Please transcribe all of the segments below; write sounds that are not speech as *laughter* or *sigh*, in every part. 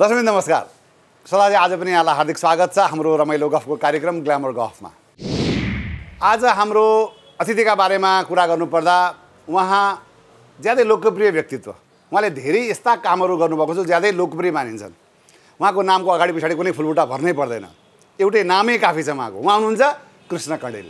दशमी नमस्कार सदाजी आज पनि यहाँलाई हार्दिक स्वागत छ हाम्रो रमाइलो गफको कार्यक्रम ग्ल्यामर गफमा आज हाम्रो अतिथिका बारेमा कुरा गर्नुपर्दा उहाँ ज्यादै लोकप्रिय व्यक्तित्व उहाँले धेरै यस्ता कामहरू गर्नुभएको छ ज्यादै लोकप्रिय मानिन्छन् उहाँको नामको अगाडि पछाडि कुनै फुलबुटा भर्नै पर्दैन एउटै नामै काफी छ उहाँको उहाँ हुनुहुन्छ कृष्ण कडेल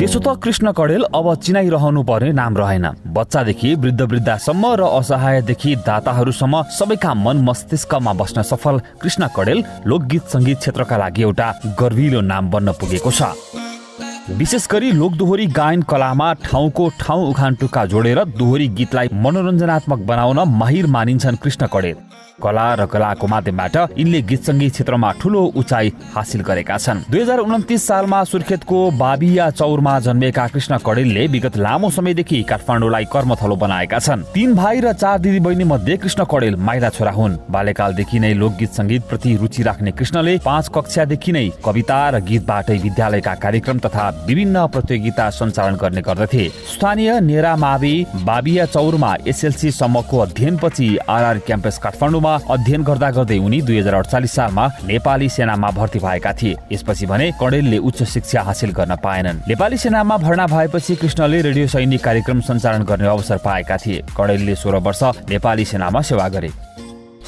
त्यसो त कृष्ण कडेल अब चिनाइरहनु पर्ने नाम रहेन बच्चादेखि वृद्ध वृद्धसम्म र असहायदेखि दाताहरूसम्म सबैका मन मस्तिष्कमा बस्न सफल कृष्ण कडेल लोकगीत सङ्गीत क्षेत्रका लागि एउटा गर्विलो नाम बन्न पुगेको छ विशेष गरी लोकदोहोरी गायन कलामा ठाउँको ठाउँ उखान टुक्का जोडेर दोहोरी गीतलाई मनोरञ्जनात्मक बनाउन माहिर मानिन्छन् कृष्ण कडेल कला र कलाको माध्यमबाट यिनले गीत सङ्गीत क्षेत्रमा ठुलो उचाइ हासिल गरेका छन् दुई हजार उन्तिस सालमा सुर्खेतको बाबिया चौरमा जन्मेका कृष्ण कडेलले विगत लामो समयदेखि काठमाडौँलाई कर्मथलो बनाएका छन् तीन भाइ र चार दिदी बहिनी मध्ये कृष्ण कडेल माइला छोरा हुन् बाल्यकालदेखि नै लोकगीत सङ्गीत प्रति रुचि राख्ने कृष्णले पाँच कक्षादेखि नै कविता र गीतबाटै विद्यालयका कार्यक्रम तथा विभिन्न प्रतियोगिता सञ्चालन गर्ने गर्दथे स्थानीय नेरा मावि बाबिया चौरमा एसएलसी सम्मको अध्ययनपछि आरआर क्याम्पस काठमाडौँमा अध्ययन गर्दा गर्दै उनी दुई हजार अडचालिस सालमा नेपाली सेनामा भर्ती भएका थिए यसपछि भने कडेलले उच्च शिक्षा हासिल गर्न पाएनन् नेपाली सेनामा भर्ना भएपछि कृष्णले रेडियो सैनिक कार्यक्रम सञ्चालन गर्ने अवसर पाएका थिए कडेलले सोह्र वर्ष नेपाली सेनामा सेवा गरे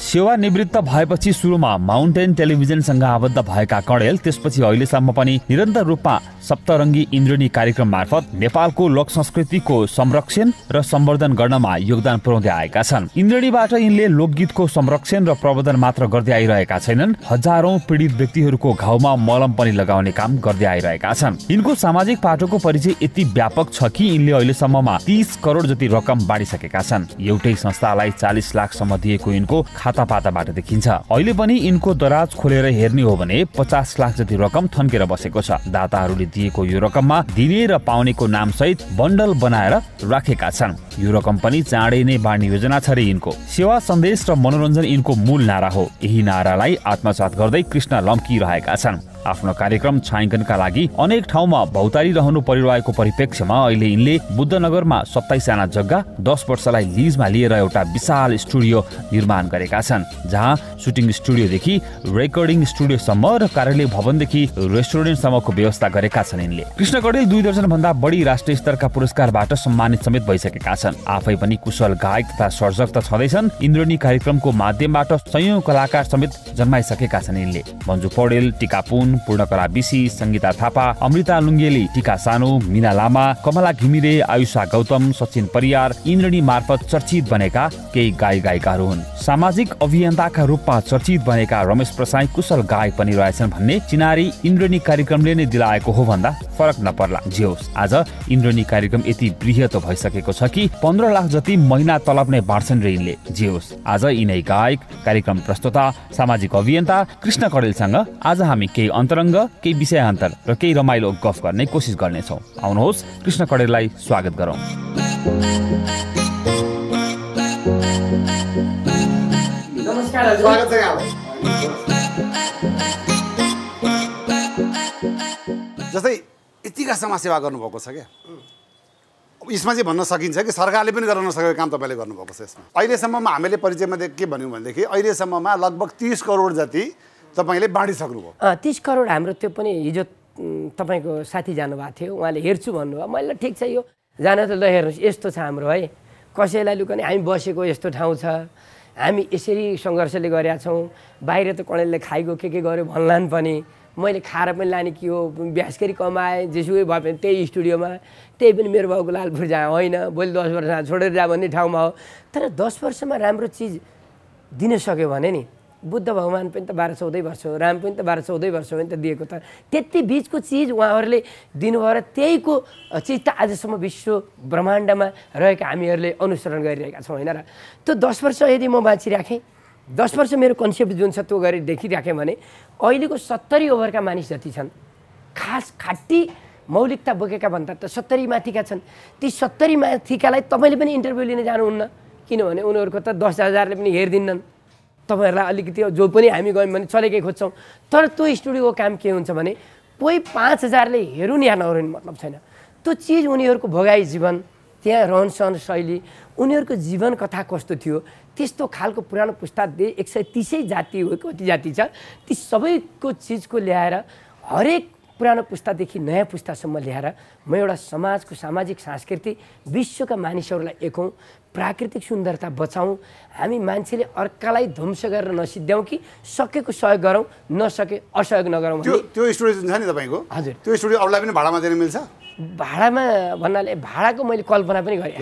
सेवा निवृत्त भएपछि सुरुमा माउन्टेन टेलिभिजनसँग आबद्ध भएका कडेल त्यसपछि अहिलेसम्म पनि निरन्तर रूपमा सप्तरङ्गी इन्द्रणी कार्यक्रम मार्फत नेपालको लोक संस्कृतिको संरक्षण र सम्वर्धन गर्नमा योगदान पुर्याउँदै आएका छन् इन्द्रणीबाट यिनले लोकगीतको संरक्षण र प्रवर्धन मात्र गर्दै आइरहेका छैनन् हजारौं पीडित व्यक्तिहरूको घाउमा मलम पनि लगाउने काम गर्दै आइरहेका छन् यिनको सामाजिक पाटोको परिचय यति व्यापक छ कि यिनले अहिलेसम्ममा तिस करोड जति रकम बाँडिसकेका छन् एउटै संस्थालाई चालिस लाखसम्म दिएको यिनको पाता पाताबाट देखिन्छ अहिले पनि यिनको दराज खोलेर हेर्ने हो भने पचास लाख जति रकम थन्केर बसेको छ दाताहरूले दिएको यो रकममा दिने र पाउनेको नाम सहित बन्डल बनाएर राखेका छन् यो रकम पनि चाँडै नै बाँड्ने योजना छ रे यिनको सेवा सन्देश र मनोरञ्जन यिनको मूल नारा हो यही नारालाई आत्मसात गर्दै कृष्ण लम्किरहेका छन् आफ्नो कार्यक्रम छायाङ्कनका लागि अनेक ठाउँमा भौतारी रहनु परिरहेको परिप्रेक्ष्यमा अहिले यिनले बुद्धनगरमा सत्ताइसजना जग्गा दस वर्षलाई लिजमा लिएर एउटा विशाल स्टुडियो निर्माण गरेका छन् जहाँ सुटिङ स्टुडियोदेखि रेकर्डिङ स्टुडियोसम्म र कार्यालय भवनदेखि रेस्टुरेन्टसम्मको व्यवस्था गरेका छन् यिनले कृष्ण कडेल दुई दर्जन भन्दा बढी राष्ट्रिय स्तरका पुरस्कारबाट सम्मानित समेत भइसकेका छन् आफै पनि कुशल गायक तथा सर्जक त छँदैछन् इन्द्रणी कार्यक्रमको माध्यमबाट सयौं कलाकार समेत जन्माइसकेका छन् यिनले मन्जु पौडेल टिकापुन पूर्णकला विशी संगीता थापा अमृता लुङ्गेली टिका सानो मिना लामा कमला घिमिरे आयुषा गौतम सचिन परियार इन्द्रणी मार्फत चर्चित बनेका केही गायक गायिकाहरू हुन् सामाजिक अभियन्ताका रूपमा चर्चित बनेका रमेश प्रसाई कुशल गायक पनि रहेछन् भन्ने चिनारी इन्द्रणी कार्यक्रमले नै दिलाएको हो भन्दा फरक नपर्ला जे होस् आज इन्द्रणी कार्यक्रम यति वृहत भइसकेको छ कि पन्ध्र लाख जति महिना तलब नै बाँड्छन् र यिनले जे होस् आज यिनै गायक कार्यक्रम प्रस्तुता सामाजिक अभियन्ता कृष्ण कडेलसँग आज हामी केही अन्तरङ्ग केही विषयान्तर र केही रमाइलो गफ गर्ने कोसिस गर्नेछौँ आउनुहोस् कृष्ण कडेललाई स्वागत गरौँ जस्तै यतिका समाजसेवा गर्नुभएको छ क्या यसमा चाहिँ भन्न सकिन्छ कि सरकारले पनि गर्न नसकेको काम तपाईँले गर्नुभएको छ यसमा अहिलेसम्ममा हामीले परिचयमा के भन्यौँ भनेदेखि अहिलेसम्ममा लगभग तिस करोड जति तपाईँले बाँडिसक्नुभयो तिस करोड हाम्रो त्यो पनि हिजो तपाईँको साथी जानुभएको थियो उहाँले हेर्छु भन्नुभयो मैले ठिक छ यो जान त ल हेर्नुहोस् यस्तो छ हाम्रो है कसैलाई लुकाउने हामी बसेको यस्तो ठाउँ छ हामी यसरी सङ्घर्षले गरेका छौँ बाहिर त कणेलले खाइगयो के के गर्यो भन्लान् पनि मैले खाएर पनि लाने के हो ब्यास गरी कमाएँ जेसुकै भए पनि त्यही स्टुडियोमा त्यही पनि मेरो बाउको लालपुर जहाँ होइन भोलि दस वर्ष छोडेर जा भन्ने ठाउँमा हो तर दस वर्षमा राम्रो चिज दिन सक्यो भने नि बुद्ध भगवान् पनि त बाह्र चौधै वर्ष हो राम पनि त बाह्र चौधै वर्ष हो नि त दिएको त त्यति बिचको चिज उहाँहरूले दिनुभयो र त्यहीको चिज त आजसम्म विश्व ब्रह्माण्डमा रहेका हामीहरूले अनुसरण गरिरहेका छौँ होइन र त्यो दस वर्ष यदि म बाँचिराखेँ दस वर्ष मेरो कन्सेप्ट जुन छ त्यो गरी देखिराखेँ भने अहिलेको सत्तरी ओभरका मानिस जति छन् खास खाटी मौलिकता बोकेका भन्दा त सत्तरी माथिका छन् ती सत्तरी माथिकालाई तपाईँले पनि इन्टरभ्यू लिन जानुहुन्न किनभने उनीहरूको त दस हजारले पनि हेरिदिन्नन् तपाईँहरूलाई अलिकति जो पनि हामी गयौँ भने चलेकै खोज्छौँ तर त्यो स्टुडियोको काम के हुन्छ भने कोही पाँच हजारले हेरौँ या नहेरौँ मतलब छैन त्यो चिज उनीहरूको भोगाई जीवन त्यहाँ रहन सहन शैली उनीहरूको जीवन कथा कस्तो थियो त्यस्तो खालको पुरानो पुस्ता दे एक सय तिसै जाति हो कति जाति छ ती सबैको चिजको ल्याएर हरेक पुरानो पुस्तादेखि नयाँ पुस्तासम्म ल्याएर म एउटा समाजको सामाजिक सांस्कृतिक विश्वका मानिसहरूलाई एकौँ प्राकृतिक सुन्दरता बचाउँ हामी मान्छेले अर्कालाई ध्वंस गरेर नसिद्ध्याउँ कि सकेको सहयोग गरौँ नसके असहयोग नगरौँ त्यो स्टुडियो जुन छ नि तपाईँको हजुर त्यो स्टुडियो अरूलाई पनि भाडामा दिन मिल्छ भाडामा भन्नाले भाडाको मैले कल्पना पनि गरेँ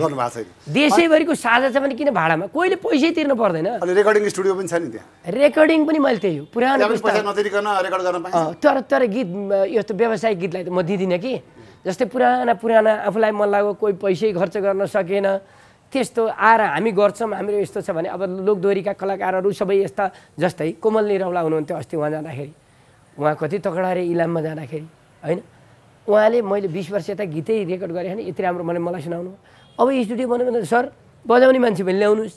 देशैभरिको साझा छ भने किन भाडामा कोहीले पैसै तिर्नु पर्दैन रेकर्डिङ स्टुडियो पनि छ नि त्यहाँ रेकर्डिङ पनि मैले त्यही हो पुरानो तर तर गीत यस्तो व्यवसायिक गीतलाई त म दिँदिनँ कि जस्तै पुराना पुराना आफूलाई मन लाग्यो कोही पैसै खर्च गर्न सकेन त्यस्तो आएर हामी गर्छौँ हाम्रो यस्तो छ भने अब लोकदोरीका कलाकारहरू सबै यस्ता जस्तै कोमल निरौला हुनुहुन्थ्यो अस्ति उहाँ जाँदाखेरि उहाँ कति तकडा अरे इलाममा जाँदाखेरि होइन उहाँले मैले बिस वर्ष यता गीतै रेकर्ड गरेँ भने यति राम्रो मलाई मलाई सुनाउनु अब स्टुडियो बनाउनु भने सर बजाउने मान्छे पनि ल्याउनुहोस्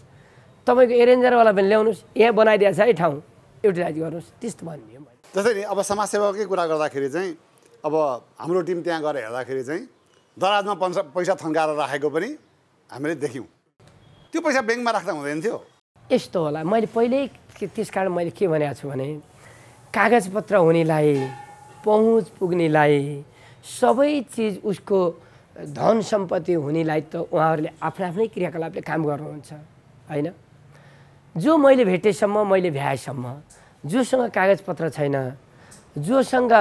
तपाईँको एरेन्जरवाला पनि ल्याउनुहोस् यहाँ बनाइदिएको छ है ठाउँ युटिलाइज गर्नुहोस् त्यस्तो भनिदियो जसरी अब समाजसेवाकै कुरा गर्दाखेरि चाहिँ अब हाम्रो टिम त्यहाँ गएर हेर्दाखेरि चाहिँ दराजमा पैसा पैसा थन्काएर राखेको पनि हामीले देख्यौँ त्यो पैसा ब्याङ्कमा राख्दा हुँदैन थियो यस्तो होला मैले पहिल्यै त्यस कारण मैले के भनेको छु भने कागजपत्र हुनेलाई पहुँच पुग्नेलाई सबै चिज उसको धन सम्पत्ति हुनेलाई त उहाँहरूले आफ्नो आफ्नै क्रियाकलापले काम गर्नुहुन्छ होइन जो मैले भेटेसम्म मैले भ्याएसम्म जोसँग कागजपत्र छैन जोसँग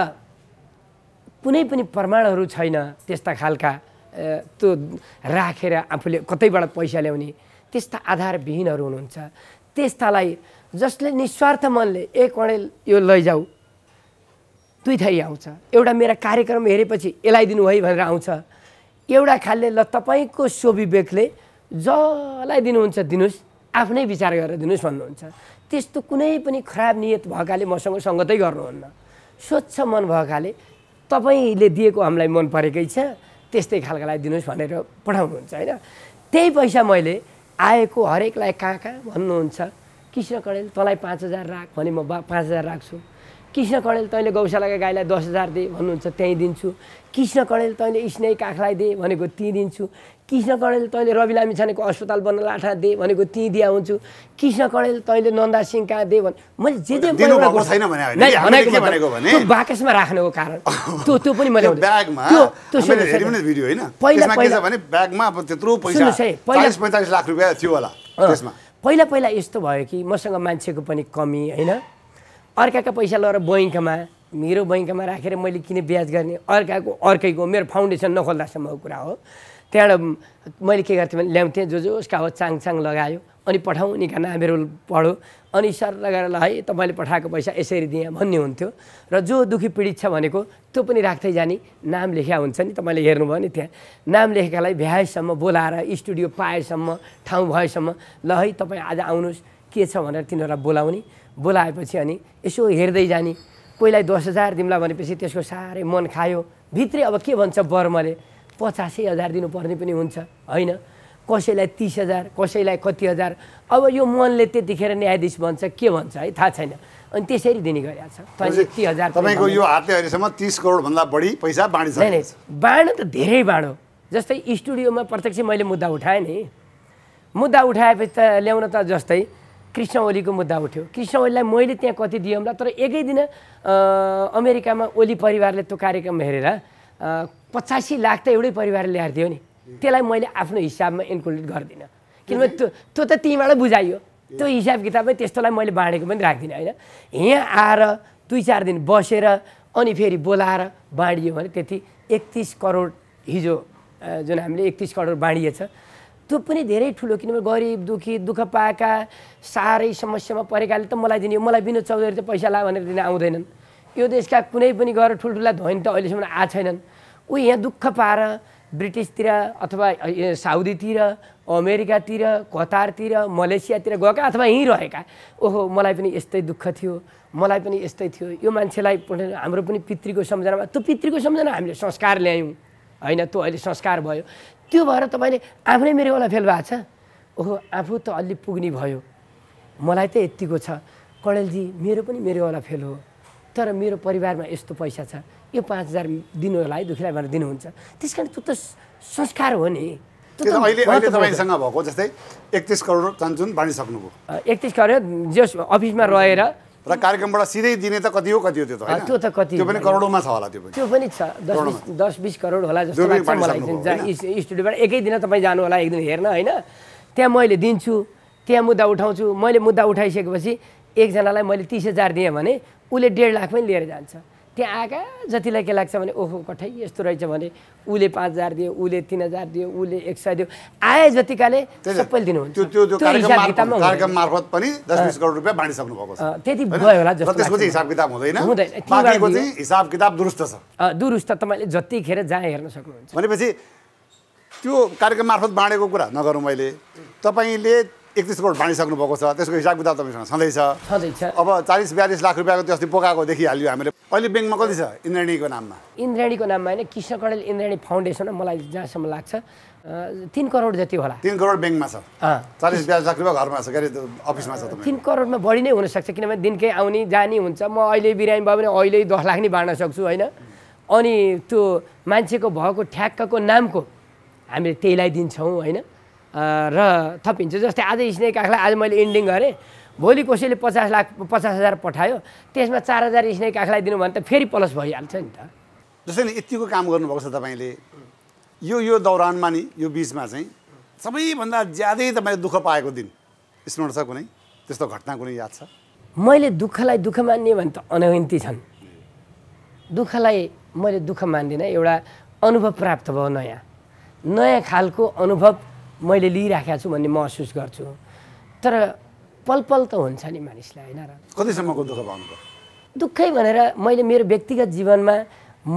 कुनै पनि प्रमाणहरू छैन त्यस्ता खालका त्यो राखेर आफूले कतैबाट पैसा ल्याउने त्यस्ता आधारविहीनहरू हुनुहुन्छ त्यस्तालाई जसले निस्वार्थ मनले एक अणेल यो लैजाऊ दुई थरी आउँछ एउटा मेरा कार्यक्रम हेरेपछि यसलाई दिनु है भनेर आउँछ एउटा खालले ल तपाईँको स्वविवेकले जसलाई दिनुहुन्छ दिनुहोस् आफ्नै विचार गरेर दिनुहोस् भन्नुहुन्छ त्यस्तो कुनै पनि खराब नियत भएकाले मसँग सङ्गतै गर्नुहुन्न स्वच्छ मन भएकाले तपाईँले दिएको हामीलाई मन परेकै छ त्यस्तै खालकालाई दिनुहोस् भनेर पठाउनुहुन्छ होइन त्यही पैसा मैले आएको हरेकलाई कहाँ कहाँ भन्नुहुन्छ कृष्ण कडेल तँलाई पाँच हजार राख भने म बा पाँच हजार राख्छु कृष्ण कडेल तैँले गौशालाका गाईलाई दस हजार दे भन्नुहुन्छ त्यहीँ दिन्छु कृष्ण कडेल तैँले स्नेही काखलाई दे भनेको त्यहीँ दिन्छु कृष्ण कडेल तैँले रवि लामी छानेको अस्पताल बन्न लाठा दे भनेको त्यहीँ दिया हुन्छु कृष्ण कडेल तैँले नन्दा सिंह कहाँ दे भने मैले जे जे बाकसमा राख्नुको कारण *laughs* त्यो त्यो पनि मैले पहिला पहिला यस्तो भयो कि मसँग मान्छेको पनि कमी होइन अर्काको पैसा लगेर बैङ्कमा मेरो बैङ्कमा राखेर मैले किन ब्याज गर्ने अर्काको अर्कैको मेरो फाउन्डेसन नखोल्दासम्मको कुरा हो त्यहाँबाट मैले के गर्थेँ भने ल्याउँथेँ जो जो उसका हो चाङ लगायो अनि पठाउँ निका नामहरू पढो अनि सर लगाएर ल है तपाईँले पठाएको पैसा यसरी दिएँ भन्ने हुन्थ्यो र जो दुःखी पीडित छ भनेको त्यो पनि राख्दै जाने नाम लेख्या हुन्छ नि तपाईँले हेर्नुभयो नि त्यहाँ नाम लेखेकालाई भ्याएसम्म बोलाएर स्टुडियो पाएसम्म ठाउँ भएसम्म ल है तपाईँ आज आउनुहोस् के छ भनेर तिनीहरूलाई बोलाउने बोलाएपछि अनि यसो हेर्दै जाने कोहीलाई दस हजार दिउँला भनेपछि त्यसको साह्रै मन खायो भित्रै अब के भन्छ बर्मले पचासै हजार दिनुपर्ने पनि हुन्छ होइन कसैलाई तिस हजार कसैलाई कति हजार अब यो मनले त्यतिखेर न्यायाधीश भन्छ के भन्छ है थाहा छैन अनि त्यसरी दिने गरिरहेको छ तपाईँको यो हातले अहिलेसम्म तिस करोडभन्दा बढी पैसा बाँडिन्छ बाँड त धेरै बाँडो जस्तै स्टुडियोमा प्रत्यक्ष मैले मुद्दा उठाएँ नि मुद्दा उठाएपछि त ल्याउन त जस्तै कृष्ण ओलीको मुद्दा उठ्यो कृष्ण ओलीलाई मैले त्यहाँ कति दिएँला तर एकै दिन अमेरिकामा ओली परिवारले त्यो कार्यक्रम हेरेर पचासी लाख त एउटै परिवारले ल्याएर दियो नि त्यसलाई मैले आफ्नो हिसाबमा इन्क्लुड गर्दिनँ किनभने त्यो त्यो त तिमीबाट बुझाइयो त्यो हिसाब किताबमै त्यस्तोलाई मैले बाँडेको पनि राख्दिनँ होइन यहाँ आएर दुई चार दिन बसेर अनि फेरि बोलाएर बाँडियो भने त्यति एकतिस करोड हिजो जुन हामीले एकतिस करोड बाँडिएछ त्यो पनि धेरै ठुलो किनभने गरिब दुःखी दुःख पाएका साह्रै समस्यामा परेकाले त मलाई दिने मलाई विनोद चौधरी त पैसा ला भनेर दिन आउँदैनन् यो देशका कुनै पनि गएर ठुल्ठुला धनी त अहिलेसम्म आएको छैनन् ऊ यहाँ दुःख पाएर ब्रिटिसतिर अथवा साउदीतिर अमेरिकातिर कतारतिर मलेसियातिर गएका अथवा यहीँ रहेका ओहो मलाई पनि यस्तै दुःख थियो मलाई पनि यस्तै थियो यो मान्छेलाई हाम्रो पनि पितृको सम्झनामा त्यो पितृको सम्झना हामीले संस्कार ल्यायौँ होइन त्यो अहिले संस्कार भयो त्यो भएर तपाईँले आफ्नै मेरो एउटा फेल भएको छ ओहो आफू त अलि पुग्ने भयो मलाई त यत्तिको छ कणेलजी मेरो पनि मेरो एउटा फेल हो तर मेरो परिवारमा यस्तो पैसा छ यो पाँच हजार दिनु होला है दुखीलाई भनेर दिनुहुन्छ त्यस कारण त्यो त संस्कार हो नि तपाईँसँग भएको जस्तै एकतिस करोड चन्चुन बाँडिसक्नुभयो एकतिस करोड जस अफिसमा रहेर र कार्यक्रमबाट सिधै दिने त कति हो कति हो त्यो त त्यो त कति त्यो पनि करोडौँमा छ होला त्यो पनि त्यो पनि छ दस बिस करोड होला जस्तो लाग्छ मलाई स्टुडियोबाट एकै दिन तपाईँ जानु होला एक दिन हेर्न होइन त्यहाँ मैले दिन्छु त्यहाँ मुद्दा उठाउँछु मैले मुद्दा उठाइसकेपछि एकजनालाई मैले तिस हजार दिएँ भने उसले डेढ लाख पनि लिएर जान्छ त्यहाँ आएका जतिलाई के लाग्छ भने ओहो कठै यस्तो रहेछ भने उसले पाँच हजार दियो उसले तिन हजार दियो उसले एक सय दियो आए जतिकाले सबैले दिनुहुन्छ त्यति भयो होला हुँदैन दुरुस्त तपाईँले जतिखेर जहाँ हेर्न सक्नुहुन्छ भनेपछि त्यो कार्यक्रम मार्फत बाँडेको कुरा नगरौँ मैले तपाईँले एकतिस करोड बाँडिसक्नु भएको छ त्यसको हिसाब किताब तपाईँसँग छँदैछ छ अब चालिस बयालिस लाख रुपियाँको अस्ति पोकाएको देखिहाल्यो हामीले अहिले ब्याङ्कमा कति छ इन्द्रणीको नाममा इन्द्रणीको नाममा होइन कृष्ण कडेल इन्द्रणी फाउन्डेसन मलाई जहाँसम्म लाग्छ तिन करोड जति होला तिन करोड ब्याङ्कमा छ चालिस बयालिस लाख रुपियाँ घरमा छ के अरे अफिसमा छ तिन करोडमा बढी नै हुनसक्छ किनभने दिनकै आउने जाने हुन्छ म अहिले बिरामी भयो भने अहिले दस लाख नै बाँड्न सक्छु होइन अनि त्यो मान्छेको भएको ठ्याक्कको नामको हामीले त्यहीलाई दिन्छौँ होइन र थपिन्छ जस्तै आज स्नेक काखलाई आज मैले इन्डिङ गरेँ भोलि कसैले पचास लाख पचास हजार पठायो त्यसमा चार हजार स्नेक काखलाई दिनु भने त फेरि प्लस भइहाल्छ नि त जस्तै नि यतिको काम गर्नुभएको छ तपाईँले यो यो दौरानमा नि यो बिचमा चाहिँ सबैभन्दा ज्यादै तपाईँले दुःख पाएको दिन स्मरण छ कुनै त्यस्तो घटना कुनै याद छ मैले दुःखलाई दुःख मान्ने भने त अनगिन्ती छन् दुःखलाई मैले दुःख मान्दिनँ एउटा अनुभव प्राप्त भयो नयाँ नयाँ खालको अनुभव मैले लिइराखेको छु भन्ने महसुस गर्छु तर पल पल त हुन्छ नि मानिसलाई होइन र कतिसम्मको दुःख पाउनु दुःखै भनेर मैले मेरो व्यक्तिगत जीवनमा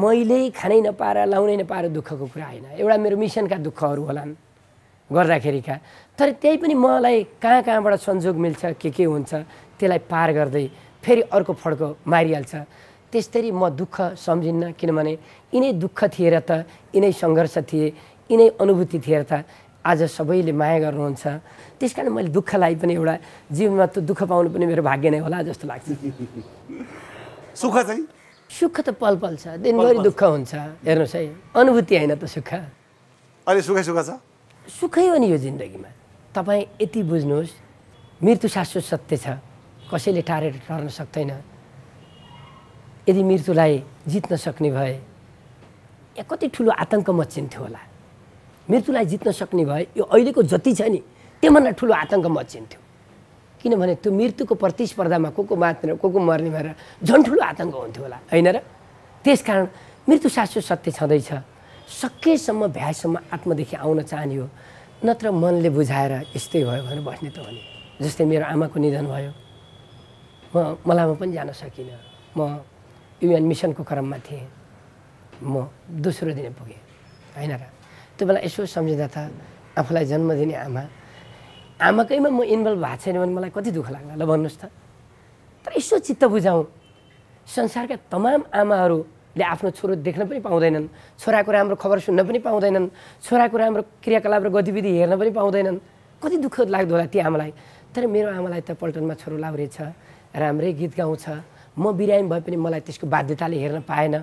मैले खानै नपाएर लाउनै नपाएर दुःखको कुरा होइन एउटा मेरो मिसनका दुःखहरू होलान् गर्दाखेरिका तर त्यही पनि मलाई कहाँ कहाँबाट संजोग मिल्छ के के हुन्छ त्यसलाई पार गर्दै फेरि अर्को फड्को मारिहाल्छ त्यसरी म दुःख सम्झिन्न किनभने यिनै दुःख थिएर त यिनै सङ्घर्ष थिए यिनै अनुभूति थिएर त आज सबैले माया गर्नुहुन्छ त्यस कारण मैले दुःखलाई पनि एउटा जीवनमा त दुःख पाउनु पनि मेरो भाग्य नै होला जस्तो लाग्छ *laughs* सुख चाहिँ सुख त पल पल छ दिनभरि दुःख हुन्छ हेर्नुहोस् है अनुभूति होइन त सुख अहिले सुखै सुख छ सुखै हो नि यो जिन्दगीमा तपाईँ यति बुझ्नुहोस् मृत्यु शाश्वत सत्य छ कसैले टारेर टर्न सक्दैन यदि मृत्युलाई जित्न सक्ने भए यहाँ कति ठुलो आतङ्क मचिन्थ्यो होला मृत्युलाई जित्न सक्ने भए यो अहिलेको जति छ नि त्योभन्दा ठुलो आतङ्क मचिन्थ्यो किनभने त्यो मृत्युको प्रतिस्पर्धामा को को मात्र को को मर्ने भएर झन् ठुलो आतङ्क हुन्थ्यो होला होइन र त्यस कारण मृत्यु शाश्वत सत्य छँदैछ सकेसम्म भ्यासम्म आत्मादेखि आउन चाहने हो नत्र मनले बुझाएर यस्तै भयो भनेर बस्ने त हो नि जस्तै मेरो आमाको निधन भयो म मलामा पनि जान सकिनँ म युएन मिसनको क्रममा थिएँ म दोस्रो दिन पुगेँ होइन र त्यो बेला यसो सम्झिँदा त आफूलाई जन्म दिने आमा आमाकैमा म इन्भल्भ भएको छैन भने मलाई कति दुःख लाग्ला ल भन्नुहोस् त तर यसो चित्त बुझाउँ संसारका तमाम आमाहरूले आफ्नो छोरो देख्न पनि पाउँदैनन् छोराको राम्रो खबर सुन्न पनि पाउँदैनन् छोराको राम्रो क्रियाकलाप र गतिविधि हेर्न पनि पाउँदैनन् कति दुःख लाग्दो होला ती आमालाई तर मेरो आमालाई त पल्टनमा छोरो लाउरे छ राम्रै गीत गाउँछ म बिरामी भए पनि मलाई त्यसको बाध्यताले हेर्न पाएन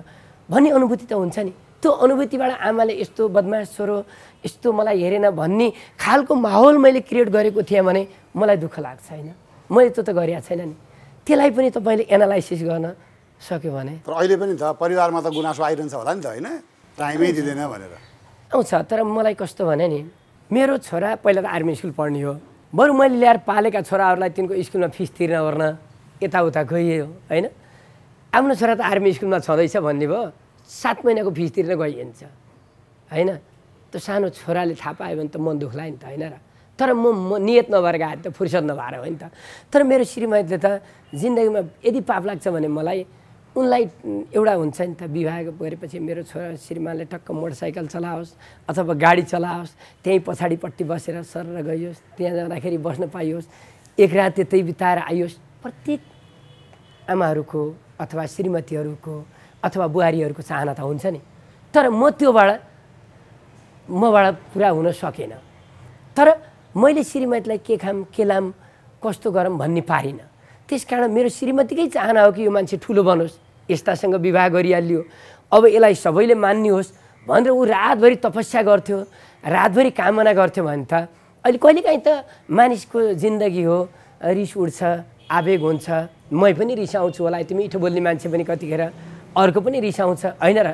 भन्ने अनुभूति त हुन्छ नि त्यो अनुभूतिबाट आमाले यस्तो बदमास छोरो यस्तो मलाई हेरेन भन्ने खालको माहौल मैले क्रिएट गरेको थिएँ भने मलाई दुःख लाग्छ होइन मैले त्यो त गरेको छैन नि त्यसलाई पनि तपाईँले एनालाइसिस गर्न सक्यो भने तर अहिले पनि त परिवारमा त गुनासो आइरहन्छ होला नि त होइन टाइमै दिँदैन भनेर आउँछ तर मलाई कस्तो भने नि मेरो छोरा पहिला त आर्मी स्कुल पढ्ने हो बरु मैले ल्याएर पालेका छोराहरूलाई तिनको स्कुलमा फिस तिर्न ओर्न यताउता गइयो होइन आफ्नो छोरा त आर्मी स्कुलमा छँदैछ भन्ने भयो सात महिनाको फिस तिर्न गइन्छ होइन त्यो सानो छोराले थाहा पायो भने त मन दुख्ला नि त होइन र तर म म नियत नभएर गएको त फुर्सद नभएर हो नि त तर मेरो श्रीमतीले त जिन्दगीमा यदि पाप लाग्छ भने मलाई उनलाई एउटा हुन्छ नि त विवाह गरेपछि मेरो छोरा श्रीमानले टक्क मोटरसाइकल चलाओस् अथवा गाडी चलाओस् त्यहीँ पछाडिपट्टि बसेर सरेर गइयोस् त्यहाँ जाँदाखेरि बस्न पाइयोस् एक रात त्यतै बिताएर आइयोस् प्रत्येक आमाहरूको अथवा श्रीमतीहरूको अथवा बुहारीहरूको चाहना त हुन्छ नि तर म त्योबाट मबाट पुरा हुन सकेन तर मैले श्रीमतीलाई के खाम के लाम कस्तो गरौँ भन्ने पारिनँ त्यस कारण मेरो श्रीमतीकै चाहना हो कि यो मान्छे ठुलो बनोस् यस्तासँग विवाह गरिहालियो अब यसलाई सबैले मान्ने होस् भनेर ऊ रातभरि तपस्या गर्थ्यो रातभरि कामना गर्थ्यो भने त अहिले कहिलेकाहीँ त मानिसको जिन्दगी हो रिस उठ्छ आवेग हुन्छ मै पनि रिसाउँछु होला यति मिठो बोल्ने मान्छे पनि कतिखेर अर्को पनि रिसाउँछ होइन र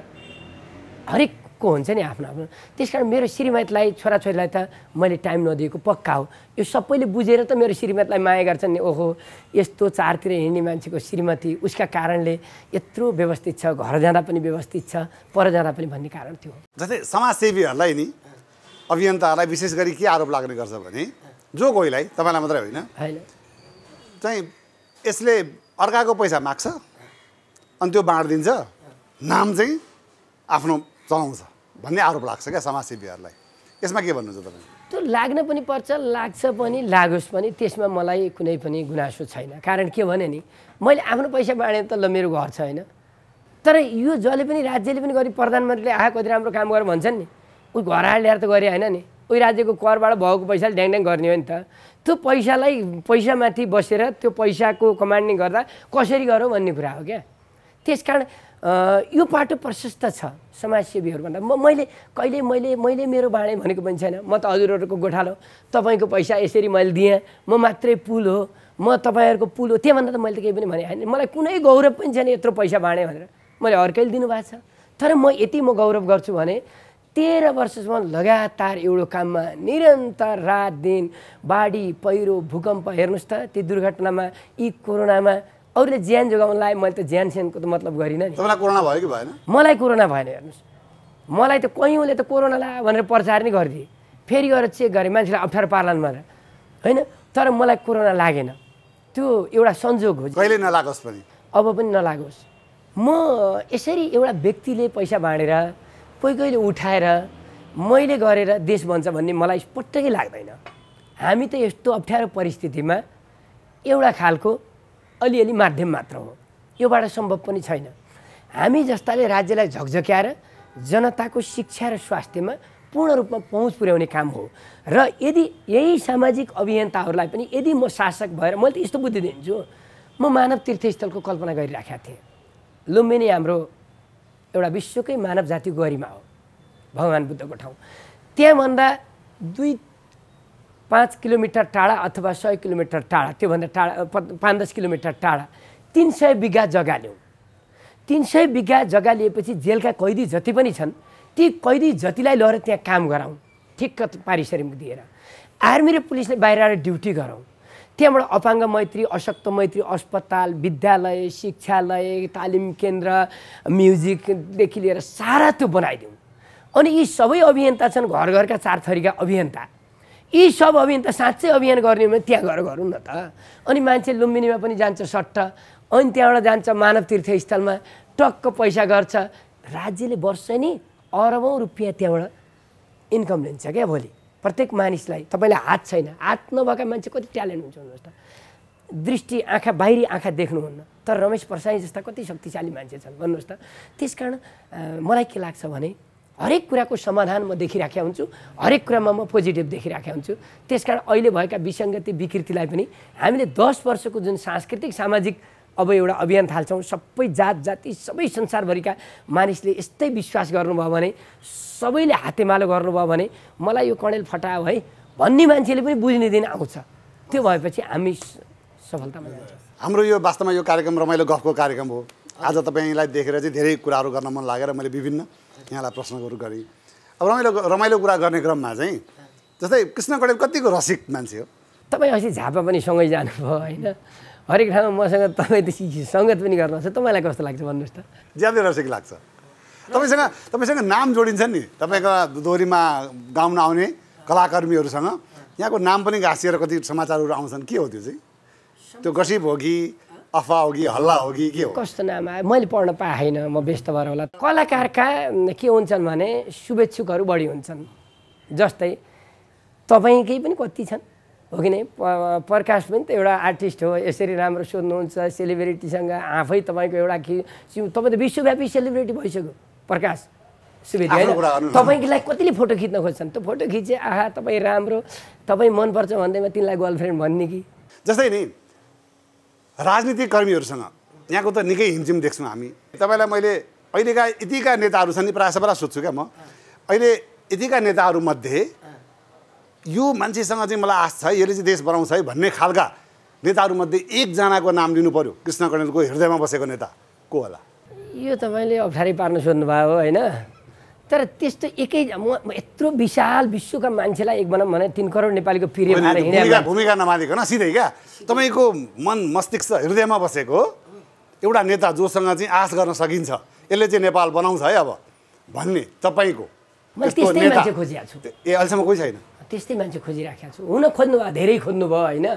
हरेकको हुन्छ नि आफ्नो आफ्नो त्यस कारण मेरो श्रीमतीलाई छोराछोरीलाई त मैले टाइम नदिएको पक्का हो यो सबैले बुझेर त मेरो श्रीमतीलाई माया गर्छन् नि ओहो यस्तो चारतिर हिँड्ने मान्छेको श्रीमती उसका कारणले यत्रो व्यवस्थित छ घर जाँदा पनि व्यवस्थित छ पर जाँदा पनि भन्ने कारण थियो जस्तै समाजसेवीहरूलाई नि अभियन्ताहरूलाई विशेष गरी के आरोप लाग्ने गर्छ भने जो कोहीलाई तपाईँलाई मात्रै होइन चाहिँ यसले अर्काको पैसा माग्छ अनि त्यो बाँडिदिन्छ नाम चाहिँ आफ्नो चलाउँछ भन्ने आरोप लाग्छ क्या समाजसेवीहरूलाई यसमा के भन्नुहुन्छ तपाईँ त्यो लाग्न पनि पर्छ लाग्छ पनि लागोस् पनि त्यसमा मलाई कुनै पनि गुनासो छैन कारण के भने नि मैले आफ्नो पैसा बाँडेँ त ल मेरो घर छ होइन तर यो जसले पनि राज्यले पनि गरी प्रधानमन्त्रीले आएको कति राम्रो काम गर भन्छन् नि ऊ घर आएर ल्याएर त गरे होइन नि ऊ राज्यको करबाट भएको पैसाले ड्याङ गर्ने हो नि त त्यो पैसालाई पैसामाथि बसेर त्यो पैसाको कमान्डिङ गर्दा कसरी गरौँ भन्ने कुरा हो क्या त्यस कारण यो पाटो प्रशस्त छ समाजसेवीहरूभन्दा म मैले कहिले मैले मैले मेरो बाँडे भनेको पनि छैन म त हजुरहरूको गोठालो तपाईँको पैसा यसरी मैले दिएँ म मात्रै पुल हो म तपाईँहरूको पुल हो त्योभन्दा त मैले त केही पनि भने होइन मलाई कुनै गौरव पनि छैन यत्रो पैसा बाँडेँ भनेर मैले अर्कैले दिनुभएको छ तर म यति म गौरव गर्छु भने तेह्र वर्षसम्म लगातार एउटा काममा निरन्तर रात दिन बाढी पहिरो भूकम्प हेर्नुहोस् त त्यो दुर्घटनामा यी कोरोनामा अरूले ज्यान जोगाउनलाई मैले त ज्यान स्यानको त मतलब गरिनँ नि कोरोना भयो कि भएन मलाई कोरोना भएन हेर्नुहोस् मलाई त कयौँले त कोरोना ला भनेर प्रचार नै गरिदिए फेरि गएर चेक गरेँ मान्छेलाई अप्ठ्यारो पार्लान् भनेर होइन तर मलाई कोरोना लागेन त्यो एउटा संजोग हो कहिले नलागोस् पनि अब पनि नलागोस् म यसरी एउटा व्यक्तिले पैसा बाँडेर कोही कोहीले उठाएर मैले गरेर देश बन्छ भन्ने मलाई पटक्कै लाग्दैन हामी त यस्तो अप्ठ्यारो परिस्थितिमा एउटा खालको अलिअलि माध्यम मात्र हो योबाट सम्भव पनि छैन हामी जस्ताले राज्यलाई झकझक्याएर जनताको शिक्षा र स्वास्थ्यमा पूर्ण रूपमा पहुँच पुर्याउने काम हो र यदि यही सामाजिक अभियन्ताहरूलाई पनि यदि म शासक भएर मैले त यस्तो बुद्धि दिन्छु म मानव तीर्थस्थलको कल्पना गरिराखेका थिएँ लुम्बिनी हाम्रो एउटा विश्वकै मानव जातिको गरिमा हो भगवान् बुद्धको ठाउँ त्यहाँभन्दा दुई पाँच किलोमिटर टाढा अथवा सय किलोमिटर टाढा त्योभन्दा टाढा पाँच दस किलोमिटर टाढा तिन सय बिघा जग्गा ल्याउँ तिन सय बिघा जग्गा लिएपछि जेलका कैदी जति पनि छन् ती कैदी जतिलाई लगेर त्यहाँ काम गराउँ ठिक्क पारिश्रमिक दिएर आर्मी र पुलिसले बाहिर आएर ड्युटी गराउँ त्यहाँबाट अपाङ्ग मैत्री अशक्त मैत्री अस्पताल विद्यालय शिक्षालय तालिम केन्द्र म्युजिकदेखि लिएर सारा त्यो बनाइदिउँ अनि यी सबै अभियन्ता छन् घर घरका चार थरीका अभियन्ता यी सब अभियान त साँच्चै अभियान गर्ने भने त्यहाँ गएर गरौँ न त अनि मान्छे लुम्बिनीमा पनि जान्छ सट्टा अनि त्यहाँबाट जान्छ मानव तीर्थस्थलमा टक्क पैसा गर्छ राज्यले वर्ष नि अरबौँ रुपियाँ त्यहाँबाट इन्कम लिन्छ क्या भोलि प्रत्येक मानिसलाई तपाईँलाई हात छैन हात नभएका मान्छे कति ट्यालेन्ट हुन्छ हुनुहोस् त दृष्टि आँखा बाहिरी आँखा देख्नुहुन्न तर रमेश प्रसाई जस्ता कति शक्तिशाली मान्छे छन् भन्नुहोस् त त्यस कारण मलाई के लाग्छ भने हरेक कुराको समाधान म देखिराखेका हुन्छु हरेक कुरामा म पोजिटिभ देखिराखेका हुन्छु त्यस कारण अहिले भएका विसङ्गति विकृतिलाई पनि हामीले दस वर्षको जुन सांस्कृतिक सामाजिक अब एउटा अभियान थाल्छौँ सबै जात जाति सबै संसारभरिका मानिसले यस्तै विश्वास गर्नुभयो भने सबैले हातेमालो गर्नुभयो भने मलाई यो कणेल फटायो है भन्ने मान्छेले पनि बुझ्ने दिन आउँछ त्यो भएपछि हामी सफलतामा जान्छ हाम्रो यो वास्तवमा यो कार्यक्रम रमाइलो गफको कार्यक्रम हो आज तपाईँलाई देखेर चाहिँ धेरै कुराहरू गर्न मन लागेर मैले विभिन्न यहाँलाई प्रश्नहरू गरेँ अब रमाइलो रमाइलो कुरा गर्ने क्रममा चाहिँ जस्तै कृष्ण कडेल कतिको रसिक मान्छे हो तपाईँ अस्ति झापा पनि सँगै जानुभयो होइन हरेक ठाउँमा मसँग तपाईँ सङ्गत पनि गर्नुहुन्छ तपाईँलाई कस्तो लाग्छ भन्नुहोस् त ज्यादै रसिक लाग्छ तपाईँसँग तपाईँसँग नाम जोडिन्छ नि तपाईँको दोहोरीमा गाउन आउने कलाकर्मीहरूसँग यहाँको नाम पनि घाँसिएर कति समाचारहरू आउँछन् के हो त्यो चाहिँ त्यो गसिप हो कि अफवा हो कि हल्ला हो कि के हो कस्तो नाम आयो मैले पढ्न पाएन म व्यस्त भएर होला कलाकारका के हुन्छन् भने शुभेच्छुकहरू बढी हुन्छन् जस्तै तपाईँकै पनि कति छन् हो कि नै प्रकाश पनि त एउटा आर्टिस्ट हो यसरी राम्रो सोध्नुहुन्छ सेलिब्रेटीसँग आफै तपाईँको एउटा कि तपाईँ त विश्वव्यापी सेलिब्रेटी भइसक्यो प्रकाश सुविधा होइन तपाईँलाई कतिले फोटो खिच्न खोज्छन् त्यो फोटो खिचे आहा तपाईँ राम्रो तपाईँ मनपर्छ भन्दैमा तिनलाई गर्लफ्रेन्ड भन्ने कि जस्तै नि राजनीतिक कर्मीहरूसँग यहाँको त निकै हिमझिम देख्छौँ हामी तपाईँलाई मैले अहिलेका यतिका नेताहरू छन् नि प्रायः सबैलाई सोध्छु क्या म अहिले यतिका नेताहरूमध्ये यो मान्छेसँग चाहिँ मलाई आश छ यसले चाहिँ देश बनाउँछ है भन्ने खालका नेताहरूमध्ये एकजनाको नाम लिनु पर्यो कृष्ण कणेलको हृदयमा बसेको नेता को होला यो तपाईँले अप्ठ्यारी पार्न सोध्नुभयो होइन तर त्यस्तो एकै म यत्रो विशाल विश्वका मान्छेलाई एक बनाऊँ भने तिन करोड नेपालीको पिरियड भूमिका न सिधै क्या तपाईँको मन मस्तिष्क हृदयमा बसेको एउटा नेता जोसँग चाहिँ आश गर्न सकिन्छ यसले चाहिँ नेपाल बनाउँछ है अब भन्ने तपाईँको त्यस्तै मान्छे खोजिरहेको छु ए अहिलेसम्म कोही छैन त्यस्तै मान्छे खोजिराखेको छु हुन खोज्नु भयो धेरै खोज्नु भयो होइन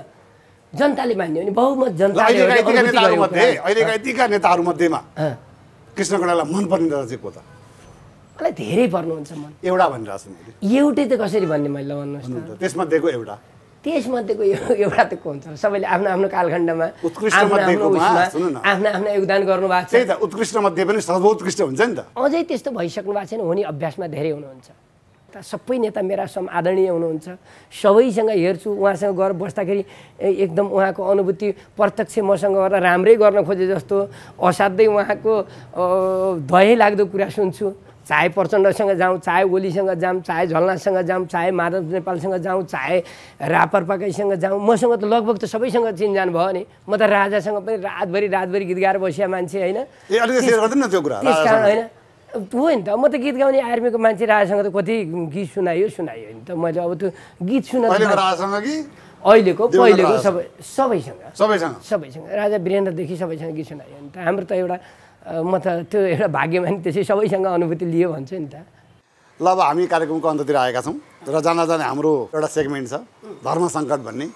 जनताले मान्यो भने बहुमत जनताले अहिलेका यतिका नेताहरूमध्येमा कृष्ण कणालाई मन पर्ने को त मलाई धेरै पर्नुहुन्छ मन एउटा भनिरहेको छु एउटै त कसरी भन्ने मैले भन्नुहोस् त्यसमध्येको एउटा त्यसमध्येको एउटा त को हुन्छ सबैले आफ्नो आफ्नो कालखण्डमा आफ्नो आफ्नो योगदान गर्नुभएको छ उत्कृष्ट मध्ये पनि सर्वोत्कृष्ट हुन्छ नि त अझै त्यस्तो भइसक्नु भएको छैन हुने अभ्यासमा धेरै हुनुहुन्छ सबै नेता मेरा सम आदरणीय हुनुहुन्छ सबैसँग हेर्छु उहाँसँग गएर बस्दाखेरि एकदम उहाँको अनुभूति प्रत्यक्ष मसँग गरेर राम्रै गर्न खोजे जस्तो असाध्यै उहाँको दया लाग्दो कुरा सुन्छु चाहे प्रचण्डसँग जाउँ चाहे ओलीसँग जाउँ चाहे झलनासँग जाउँ चाहे माधव नेपालसँग जाउँ चाहे रापरपाकैसँग जाउँ मसँग त लगभग त सबैसँग चिनजान भयो नि म त राजासँग पनि रातभरि रातभरि गीत गाएर बसिया मान्छे होइन त्यस कारण होइन हो नि त म त गीत गाउने आर्मीको मान्छे राजासँग त कति गीत सुनायो सुनायो नि त मैले अब त्यो गीत सुना अहिलेको पहिलेको सबै सबैसँग सबैसँग सबैसँग राजा वीरेन्द्रदेखि सबैसँग गीत सुनायो नि त हाम्रो त एउटा म त त्यो एउटा भाग्यमानी त्यसै सबैसँग अनुभूति लियो भन्छु नि त ल अब हामी कार्यक्रमको अन्ततिर आएका छौँ र जाना जाने हाम्रो एउटा सेगमेन्ट छ धर्म सङ्कट भन्ने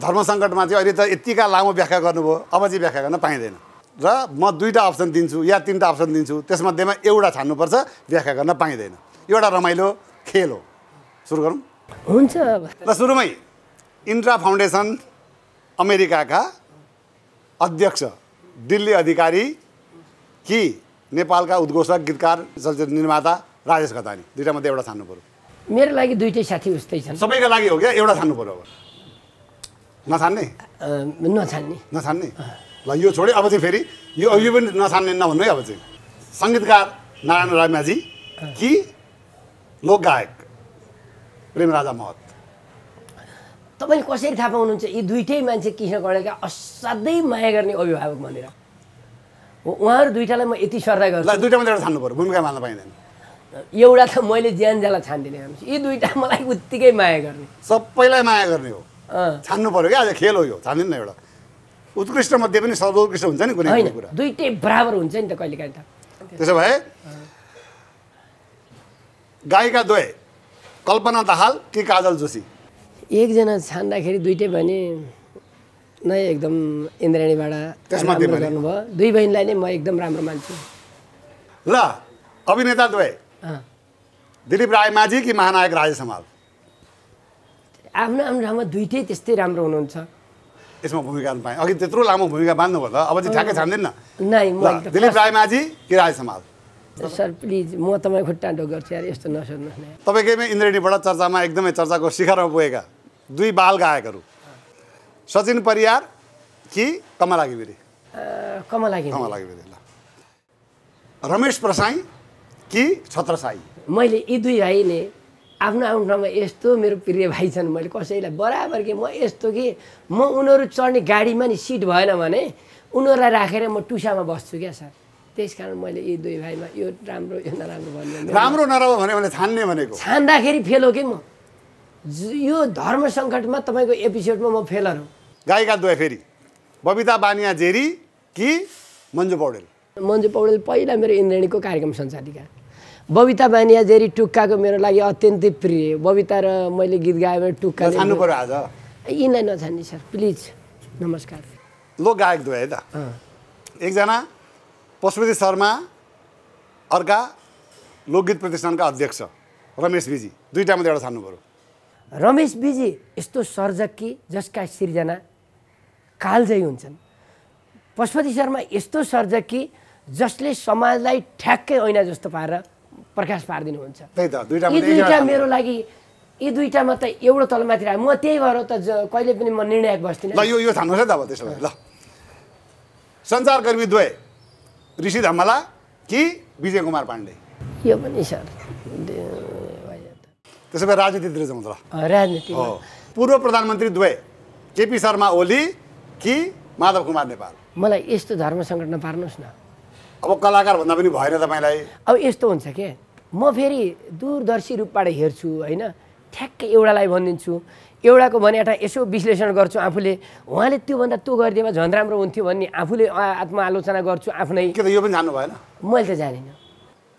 धर्म सङ्कटमा चाहिँ अहिले त यत्तिका लामो व्याख्या गर्नुभयो अब चाहिँ व्याख्या गर्न पाइँदैन र म दुईवटा अप्सन दिन्छु या तिनवटा अप्सन दिन्छु त्यसमध्येमा एउटा छान्नुपर्छ व्याख्या गर्न पाइँदैन एउटा रमाइलो खेल हो सुरु गरौँ हुन्छ र सुरुमै इन्ट्रा फाउन्डेसन अमेरिकाका अध्यक्ष दिल्ली अधिकारी कि नेपालका उद्घोषक गीतकार चलचित्र निर्माता राजेश घतानी दुइटामध्ये एउटा छान्नु पऱ्यो मेरो लागि दुइटै साथी उस्तै छन् सबैको लागि हो क्या एउटा छान्नु पऱ्यो अब नछान्ने नछान्ने नछान्ने ल यो छोड्यो अब चाहिँ फेरि यो यो पनि नछान्ने नभन्नु है अब चाहिँ सङ्गीतकार नारायण रामाजी कि लोकगायक प्रेम राजा महत तपाईँले कसरी थाहा पाउनुहुन्छ यी दुइटै मान्छे कृष्ण गढेका असाध्यै माया गर्ने अभिभावक भनेर उहाँहरू दुइटालाई म यति श्रद्धा गर्छु दुइटा मात्रै छान्नु पऱ्यो भूमिका मान्न पाइँदैन एउटा त मैले ज्यान ज्याला छान्दिनँ यी दुइटा मलाई उत्तिकै माया गर्ने सबैलाई माया गर्ने हो छान्नु पऱ्यो क्या आज खेल हो यो छान्दिनँ एउटा उत्कृष्ट मध्ये पनि सर्वोत्कृष्ट हुन्छ नि कुनै कुरा दुइटै बराबर हुन्छ नि त कहिले काहीँ त त्यसो भए गायिका द्वय कल्पना दाहाल कि काजल जोशी एकजना छान्दाखेरि दुइटै भने नै एकदम इन्द्राणीबाट गर्नुभयो दुई बहिनीलाई नै म एकदम राम्रो मान्छु ल अभिनेता दुवै दिलीप राय माझी कि महानायक राजेश हमाल आफ्नो आफ्नो ठाउँमा दुइटै त्यस्तै राम्रो हुनुहुन्छ यसमा भूमिका पाएँ अघि त्यत्रो लामो भूमिका बाँध्नुभयो त अब चाहिँ ठ्याक्कै छान्दिनँ नै दिलीप राय माझी कि राजेश हमाल सर प्लिज म तपाईँ खुट्टा डो गर्छु यार यस्तो नसोध्नुहोस् न तपाईँकैमा इन्द्रेणीबाट चर्चामा एकदमै चर्चाको शिखरमा पुगेका दुई बाल गायकहरू सचिन परियार कि कमला घिमिरे कमला कमला घिमिरे ल रमेश प्रसाई कि छत्र मैले यी दुई भाइले आफ्नो आफ्नो ठाउँमा यस्तो मेरो प्रिय भाइ छन् मैले कसैलाई बराबर कि म यस्तो कि म उनीहरू चढ्ने गाडीमा नि सिट भएन भने उनीहरूलाई राखेर म टुसामा बस्छु क्या सर त्यस कारण मैले यी दुई भाइमा यो राम्रो यो नराम्रो भन्नु राम्रो नराम्रो भन्यो भने छान्ने भनेको छान्दाखेरि फेल हो कि म यो धर्म सङ्कटमा तपाईँको एपिसोडमा म फेलर हो गायिका दुवै फेरि बबिता बानिया जेरी कि मन्जु पौडेल मन्जु पौडेल पहिला मेरो इन्द्रणीको कार्यक्रम सञ्चालिका बबिता बानिया जेरी टुक्काको मेरो लागि अत्यन्तै प्रिय बबिता र मैले गीत गाएँ भने टुक्का छान्नु पऱ्यो आज यिनलाई नछान्ने सर प्लिज नमस्कार लोक गायक दुवै है त एकजना पशुपति शर्मा अर्का लोकगीत प्रतिष्ठानका अध्यक्ष रमेश बिजी मात्रै एउटा छान्नु पऱ्यो रमेश बिजी यस्तो सर्जक कि जसका सिर्जना कालजय हुन्छन् पशुपति शर्मा यस्तो सर्जक कि जसले समाजलाई ठ्याक्कै ऐना जस्तो पारेर प्रकाश पारिदिनुहुन्छ यी दुईवटा मेरो लागि यी दुईवटामा त एउटा तलमाथि राख म त्यही भएर त कहिले पनि म निर्णायक बस्दिनँ ल यो यो छान्नुहोस् है त अब त्यसो भए ल सञ्चारकर्मी द्वय ऋषि धमला कि विजय कुमार पाण्डे यो पनि सर त्यसो भए राजनीतितिर जाउँ त राजनीति पूर्व प्रधानमन्त्री द्वय केपी शर्मा ओली कि माधव कुमार नेपाल मलाई यस्तो धर्म सङ्कट नपार्नुहोस् न अब कलाकार भन्दा पनि भएन तपाईँलाई अब यस्तो हुन्छ के म फेरि दूरदर्शी रूपबाट हेर्छु होइन ठ्याक्कै एउटालाई भनिदिन्छु एउटाको भने एउटा यसो विश्लेषण गर्छु आफूले उहाँले त्योभन्दा त्यो गरिदिएमा झन् राम्रो हुन्थ्यो भन्ने आफूले आलोचना गर्छु आफ्नै के त यो पनि जान्नु भएन मैले त जानिनँ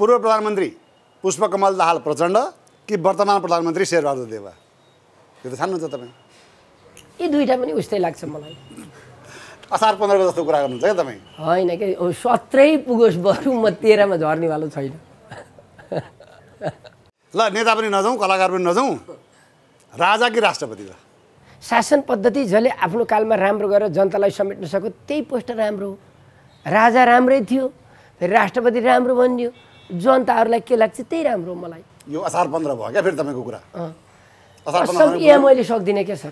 पूर्व प्रधानमन्त्री पुष्पकमल दाहाल प्रचण्ड कि वर्तमान प्रधानमन्त्री शेरबहादुर देवा यो त छान्नुहुन्छ तपाईँ यी दुइटा पनि उस्तै लाग्छ मलाई असार पन्ध्रको जस्तो कुरा गर्नुहुन्छ क्या तपाईँ होइन के सत्रै पुगोस् बरु म तेह्रमा झर्नेवाला छैन ल नेता पनि नजाउँ कलाकार पनि नजाउँ राजा कि राष्ट्रपति त शासन पद्धति जसले आफ्नो कालमा राम्रो गरेर जनतालाई समेट्न सक्यो त्यही पोस्ट राम्रो हो राजा राम्रै थियो फेरि राष्ट्रपति राम्रो भनिदियो जनताहरूलाई के लाग्छ त्यही राम्रो हो मलाई यो असार पन्ध्र भयो क्या फेरि तपाईँको कुरा यहाँ मैले सक्दिनँ क्या सर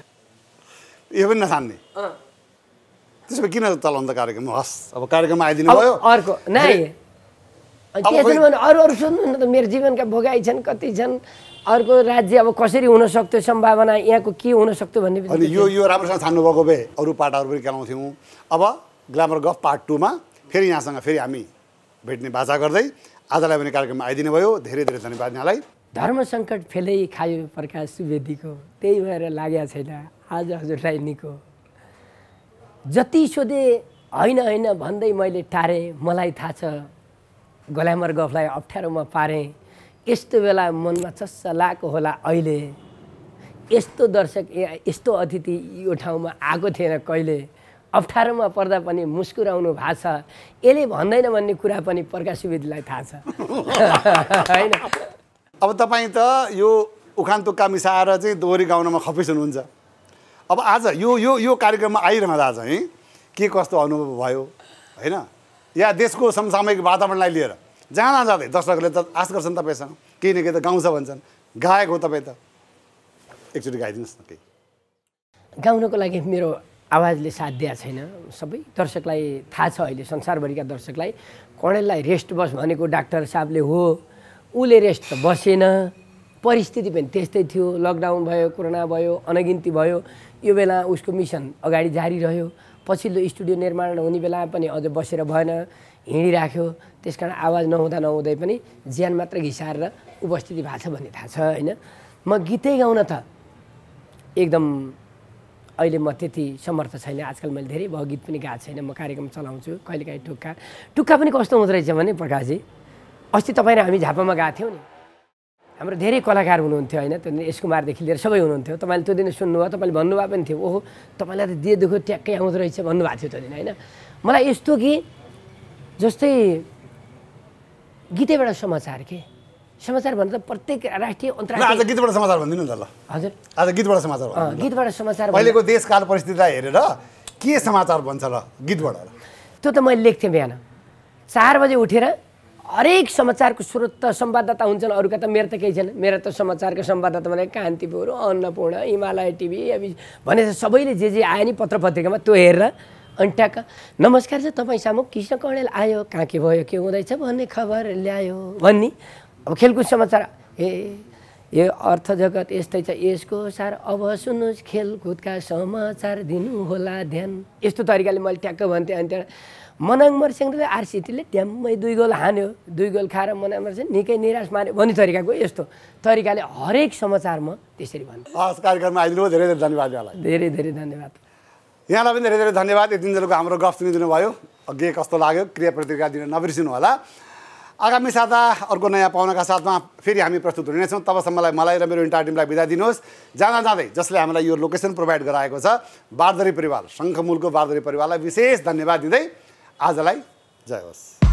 यो पनि नसान्ने त्यसो भए किन चलाउँदा कार्यक्रम हस् अब कार्यक्रम आइदिनु भयो अर्को नाइ अरू अरू सोध्नु त मेरो जीवनका भोगाइ छन् कति छन् अर्को राज्य अब कसरी हुन सक्थ्यो सम्भावना यहाँको के हुन सक्थ्यो भन्ने अनि यो यो राम्रोसँग छान्नुभएको भए अरू पाटाहरू पनि खेलाउँथ्यौँ अब ग्लामर गफ पार्ट टूमा फेरि यहाँसँग फेरि हामी भेट्ने बाचा गर्दै आजलाई पनि कार्यक्रममा आइदिनु भयो धेरै धेरै धन्यवाद यहाँलाई धर्म सङ्कट फेलै खायो प्रकाश सुवेदीको त्यही भएर लागेको छैन आज हजुरलाई निको जति सोधे होइन होइन भन्दै मैले टारेँ मलाई थाहा छ गोलामर गफलाई अप्ठ्यारोमा पारेँ यस्तो बेला मनमा चस्स लागेको होला अहिले यस्तो दर्शक यस्तो अतिथि यो ठाउँमा आएको थिएन कहिले अप्ठ्यारोमा पर्दा पनि मुस्कुराउनु भएको छ यसले भन्दैन भन्ने कुरा पनि प्रकाश सुवेदीलाई थाहा छ *laughs* होइन अब तपाईँ त यो उखान तुक्का मिसाएर चाहिँ दोहोरी गाउनमा खपिस हुनुहुन्छ अब आज यो यो यो कार्यक्रममा आइरहँदा चाहिँ के कस्तो अनुभव भयो होइन या देशको समसामयिक वातावरणलाई लिएर जहाँ जाँदै दर्शकहरूले त आश गर्छन् तपाईँसँग केही न केही त गाउँछ भन्छन् गायक हो तपाईँ त एकचोटि गाइदिनुहोस् न केही गाउनको लागि मेरो आवाजले साथ दिएको छैन सबै दर्शकलाई थाहा छ अहिले संसारभरिका दर्शकलाई कणेललाई रेस्ट बस भनेको डाक्टर साहबले हो उसले रेस्ट त बसेन परिस्थिति पनि त्यस्तै थियो लकडाउन भयो कोरोना भयो अनगिन्ती भयो यो बेला उसको मिसन अगाडि जारी रह्यो पछिल्लो स्टुडियो निर्माण हुने बेला पनि अझ बसेर भएन हिँडिराख्यो त्यस कारण आवाज नहुँदा नहुँदै पनि ज्यान मात्र घिसारेर उपस्थिति भएको छ भन्ने थाहा छ होइन म गीतै गाउन त एकदम अहिले म त्यति समर्थ छैन आजकल मैले धेरै भयो गीत पनि गाएको छैन म कार्यक्रम चलाउँछु कहिलेकाहीँ टुक्का टुक्का पनि कस्तो हुँदो रहेछ भने प्रकाशजी अस्ति तपाईँ र हामी झापामा गएको थियौँ नि हाम्रो धेरै कलाकार हुनुहुन्थ्यो होइन त्यो दिन यस कुमारदेखि लिएर सबै हुनुहुन्थ्यो तपाईँले त्यो दिन सुन्नुभयो तपाईँले भन्नुभयो पनि थियो ओहो तपाईँलाई त दिए दुःख ट्याक्कै आउँदो रहेछ भन्नुभएको थियो त्यो दिन होइन मलाई यस्तो कि जस्तै गीतैबाट समाचार के समाचार भन्दा प्रत्येक राष्ट्रिय अन्तर्राष्ट्रिय गीतबाट समाचार भनिदिनु त ल हजुर आज गीतबाट समाचार गीतबाट समाचार अहिलेको देशकाल परिस्थितिलाई हेरेर के समाचार भन्छ ल गीतबाट त्यो त मैले लेख्थेँ बिहान चार बजे उठेर हरेक समाचारको स्रोत त संवाददाता हुन्छन् अरूका त मेरो त केही छैन मेरो त समाचारको संवाददाता भनेको कान्तिपुर अन्नपूर्ण हिमालय टिभी भने सबैले जे जे आयो नि पत्र पत्रिकामा त्यो हेरेर अनि ट्याक्क नमस्कार छ तपाईँ सामु कृष्ण कणेल आयो कहाँ के भयो के हुँदैछ भन्ने खबर ल्यायो भन्ने अब खेलकुद समाचार ए यो अर्थ जगत यस्तै छ यसको सार अब सुन्नुहोस् खेलकुदका समाचार दिनुहोला ध्यान यस्तो तरिकाले मैले ट्याक्क भन्थेँ अनि त्यहाँ मनाङ मर्स्याङले आरसिटीले ड्याम्मै दुई गोल हान्यो दुई गोल खाएर मनाङ मर्स्याङ निकै निराश मान्यो भन्ने तरिकाको यस्तो तरिकाले हरेक समाचारमा त्यसरी भन्नु हस् कार्यक्रममा आइदिनु धेरै धेरै धन्यवाद यहाँलाई धेरै धेरै धन्यवाद यहाँलाई पनि धेरै धेरै धन्यवाद यति दिनजनाको हाम्रो गफ सुनिदिनु भयो अघि कस्तो लाग्यो क्रिया प्रतिक्रिया दिन नबिर्सिनु होला आगामी साता अर्को नयाँ पाहुनाका साथमा फेरि हामी प्रस्तुत हुनेछौँ तबसम्मलाई मलाई र मेरो इन्टायर टिमलाई बिदा दिनुहोस् जाँदा जाँदै जसले हामीलाई यो लोकेसन प्रोभाइड गराएको छ बारदरी परिवार शङ्खमूलको बारदरी परिवारलाई विशेष धन्यवाद दिँदै आज लाई जय होस्